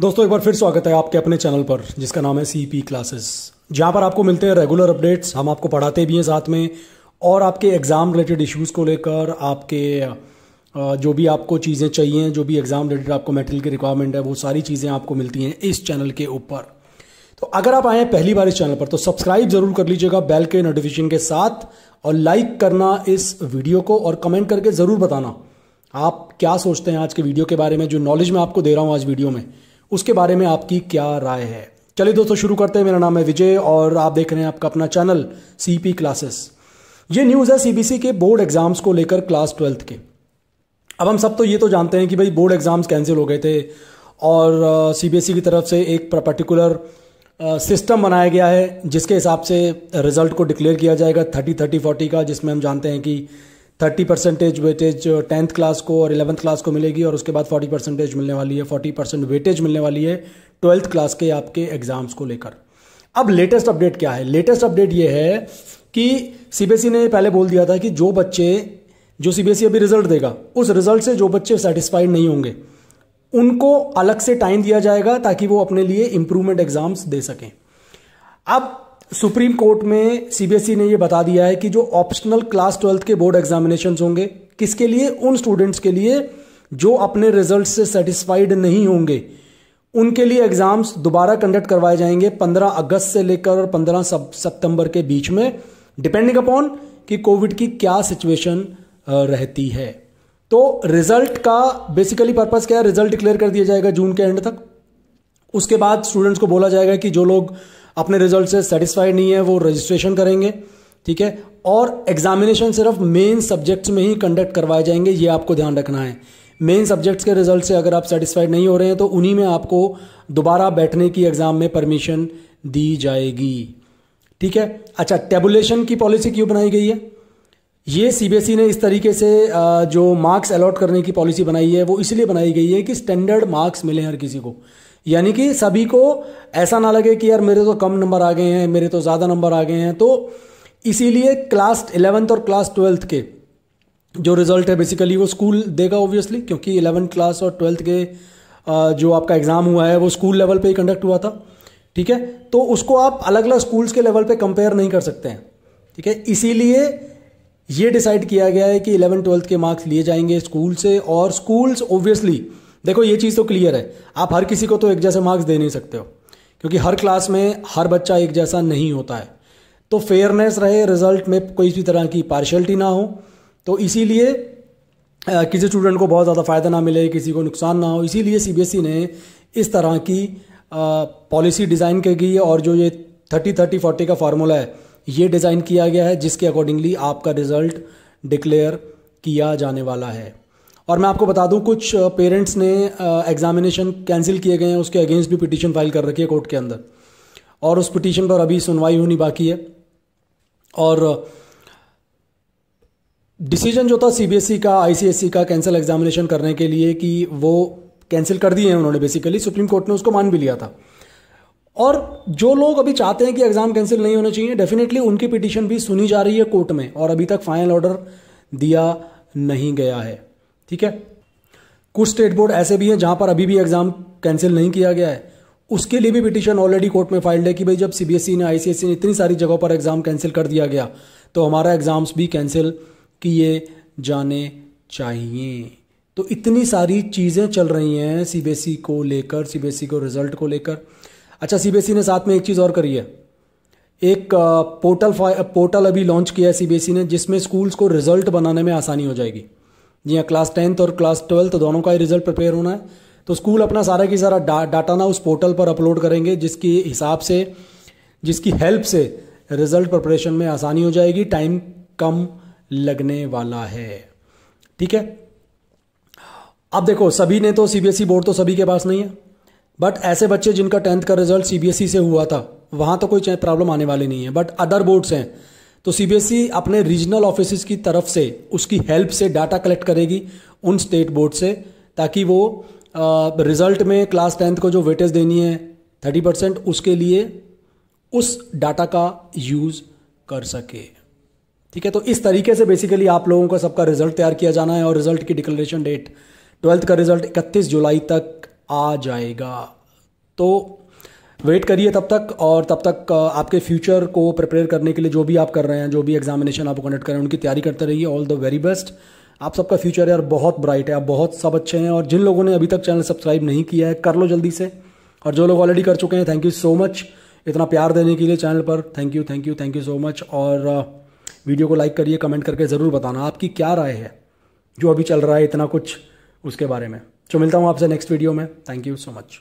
दोस्तों एक बार फिर स्वागत है आपके अपने चैनल पर जिसका नाम है सी पी क्लासेस जहां पर आपको मिलते हैं रेगुलर अपडेट्स हम आपको पढ़ाते भी हैं साथ में और आपके एग्ज़ाम रिलेटेड इश्यूज़ को लेकर आपके जो भी आपको चीज़ें चाहिए जो भी एग्ज़ाम रिलेटेड आपको मेटेरियल की रिक्वायरमेंट है वो सारी चीज़ें आपको मिलती हैं इस चैनल के ऊपर तो अगर आप आए हैं पहली बार इस चैनल पर तो सब्सक्राइब जरूर कर लीजिएगा बेल के नोटिफिकेशन के साथ और लाइक करना इस वीडियो को और कमेंट करके ज़रूर बताना आप क्या सोचते हैं आज के वीडियो के बारे में जो नॉलेज मैं आपको दे रहा हूँ आज वीडियो में उसके बारे में आपकी क्या राय है चलिए दोस्तों शुरू करते हैं मेरा नाम है विजय और आप देख रहे हैं आपका अपना चैनल सीपी क्लासेस ये न्यूज़ है सीबीसी के बोर्ड एग्जाम्स को लेकर क्लास ट्वेल्थ के अब हम सब तो ये तो जानते हैं कि भाई बोर्ड एग्ज़ाम्स कैंसिल हो गए थे और सीबीएसई e की तरफ से एक पर्टिकुलर सिस्टम बनाया गया है जिसके हिसाब से रिजल्ट को डिक्लेयर किया जाएगा थर्टी थर्टी फोर्टी का जिसमें हम जानते हैं कि thirty percentage weightage tenth class को और इलेवंथ क्लास को मिलेगी और उसके बाद फोर्टी परसेंटेज मिलने वाली है फोर्टी परसेंट वेटेज मिलने वाली है ट्वेल्थ क्लास के आपके एग्जाम्स को लेकर अब लेटेस्ट अपडेट क्या है लेटेस्ट अपडेट ये है कि सीबीएसई e ने पहले बोल दिया था कि जो बच्चे जो सीबीएसई e अभी रिजल्ट देगा उस रिजल्ट से जो बच्चे सेटिस्फाइड नहीं होंगे उनको अलग से टाइम दिया जाएगा ताकि वो अपने लिए इम्प्रूवमेंट एग्जाम्स दे सकें अब सुप्रीम कोर्ट में सीबीएसई e ने यह बता दिया है कि जो ऑप्शनल क्लास ट्वेल्थ के बोर्ड एग्जामिनेशन होंगे किसके लिए उन स्टूडेंट्स के लिए जो अपने रिजल्ट से सेटिस्फाइड नहीं होंगे उनके लिए एग्जाम्स दोबारा कंडक्ट करवाए जाएंगे 15 अगस्त से लेकर 15 सितंबर के बीच में डिपेंडिंग अपॉन कि कोविड की क्या सिचुएशन रहती है तो रिजल्ट का बेसिकली पर्पस क्या है रिजल्ट डिक्लेयर कर दिया जाएगा जून के एंड तक उसके बाद स्टूडेंट्स को बोला जाएगा कि जो लोग अपने रिजल्ट से सेटिस्फाइड नहीं है वो रजिस्ट्रेशन करेंगे ठीक है और एग्जामिनेशन सिर्फ मेन सब्जेक्ट्स में ही कंडक्ट करवाए जाएंगे ये आपको ध्यान रखना है मेन सब्जेक्ट्स के रिजल्ट से अगर आप सेटिस्फाइड नहीं हो रहे हैं तो उन्हीं में आपको दोबारा बैठने की एग्ज़ाम में परमिशन दी जाएगी ठीक है अच्छा टेबुलेशन की पॉलिसी क्यों बनाई गई है ये सीबीएसई e ने इस तरीके से जो मार्क्स अलॉट करने की पॉलिसी बनाई है वो इसलिए बनाई गई है कि स्टैंडर्ड मार्क्स मिले हर किसी को यानी कि सभी को ऐसा ना लगे कि यार मेरे तो कम नंबर आ गए हैं मेरे तो ज़्यादा नंबर आ गए हैं तो इसीलिए क्लास इलेवेंथ और क्लास ट्वेल्थ के जो रिजल्ट है बेसिकली वो स्कूल देगा ऑब्वियसली क्योंकि इलेवेंथ क्लास और ट्वेल्थ के जो आपका एग्ज़ाम हुआ है वो स्कूल लेवल पे ही कंडक्ट हुआ था ठीक है तो उसको आप अलग अलग स्कूल्स के लेवल पे कंपेयर नहीं कर सकते हैं ठीक है इसीलिए ये डिसाइड किया गया है कि इलेवन ट्वेल्थ के मार्क्स लिए जाएंगे स्कूल से और स्कूल्स ऑब्वियसली देखो ये चीज़ तो क्लियर है आप हर किसी को तो एक जैसे मार्क्स दे नहीं सकते हो क्योंकि हर क्लास में हर बच्चा एक जैसा नहीं होता है तो फेयरनेस रहे रिजल्ट में कोई भी तरह की पार्शलिटी ना हो तो इसीलिए किसी स्टूडेंट को बहुत ज़्यादा फ़ायदा ना मिले किसी को नुकसान ना हो इसीलिए सीबीएसई e ने इस तरह की पॉलिसी डिज़ाइन की गई है और जो ये थर्टी थर्टी फोर्टी का फार्मूला है ये डिज़ाइन किया गया है जिसके अकॉर्डिंगली आपका रिजल्ट डिक्लेयर किया जाने वाला है और मैं आपको बता दूं कुछ पेरेंट्स ने एग्जामिनेशन कैंसिल किए गए हैं उसके अगेंस्ट भी पिटीशन फाइल कर रखी है कोर्ट के अंदर और उस पिटीशन पर अभी सुनवाई होनी बाकी है और डिसीजन जो था सीबीएसई e का आईसीएसई e का कैंसिल एग्जामिनेशन करने के लिए कि वो कैंसिल कर दिए हैं उन्होंने बेसिकली सुप्रीम कोर्ट ने उसको मान भी लिया था और जो लोग अभी चाहते हैं कि एग्ज़ाम कैंसिल नहीं होने चाहिए डेफिनेटली उनकी पिटीशन भी सुनी जा रही है कोर्ट में और अभी तक फाइनल ऑर्डर दिया नहीं गया है ठीक है कुछ स्टेट बोर्ड ऐसे भी हैं जहां पर अभी भी एग्जाम कैंसिल नहीं किया गया है उसके लिए भी पिटिशन ऑलरेडी कोर्ट में फाइल्ड है कि भाई जब सीबीएसई e ने आईसीएसई e ने इतनी सारी जगहों पर एग्जाम कैंसिल कर दिया गया तो हमारा एग्जाम्स भी कैंसिल किए जाने चाहिए तो इतनी सारी चीज़ें चल रही हैं सीबीएसई e को लेकर सीबीएसई को रिजल्ट को लेकर अच्छा सीबीएसई ने साथ में एक चीज़ और करी है एक पोर्टल पोर्टल अभी लॉन्च किया है सीबीएसई ने जिसमें स्कूल्स को रिजल्ट बनाने में आसानी हो जाएगी जी हाँ क्लास टेंथ और क्लास ट्वेल्थ तो दोनों का ही रिजल्ट प्रिपेयर होना है तो स्कूल अपना सारा की सारा डा, डाटा ना उस पोर्टल पर अपलोड करेंगे जिसकी हिसाब से जिसकी हेल्प से रिजल्ट प्रिपरेशन में आसानी हो जाएगी टाइम कम लगने वाला है ठीक है अब देखो सभी ने तो सीबीएसई बोर्ड e तो सभी के पास नहीं है बट ऐसे बच्चे जिनका टेंथ का रिजल्ट सीबीएसई e से हुआ था वहां तो कोई प्रॉब्लम आने वाली नहीं है बट अदर बोर्ड्स हैं तो सीबीएसई e अपने रीजनल ऑफिस की तरफ से उसकी हेल्प से डाटा कलेक्ट करेगी उन स्टेट बोर्ड से ताकि वो रिजल्ट में क्लास टेंथ को जो वेटेज देनी है थर्टी परसेंट उसके लिए उस डाटा का यूज़ कर सके ठीक है तो इस तरीके से बेसिकली आप लोगों का सबका रिजल्ट तैयार किया जाना है और रिजल्ट की डिक्लेरेशन डेट ट्वेल्थ का रिजल्ट इकतीस जुलाई तक आ जाएगा तो वेट करिए तब तक और तब तक आपके फ्यूचर को प्रिपेयर करने के लिए जो भी आप कर रहे हैं जो भी एग्जामिनेशन आप कंडक्ट कर रहे हैं उनकी तैयारी करते रहिए ऑल द वेरी बेस्ट आप सबका फ्यूचर यार बहुत ब्राइट है आप बहुत सब अच्छे हैं और जिन लोगों ने अभी तक चैनल सब्सक्राइब नहीं किया है कर लो जल्दी से और जो लोग ऑलरेडी कर चुके हैं थैंक यू सो मच इतना प्यार देने के लिए चैनल पर thank you thank you thank you so much और वीडियो को लाइक करिए कमेंट करके ज़रूर बताना आपकी क्या राय है जो अभी चल रहा है इतना कुछ उसके बारे में तो मिलता हूँ आपसे नेक्स्ट वीडियो में थैंक यू सो मच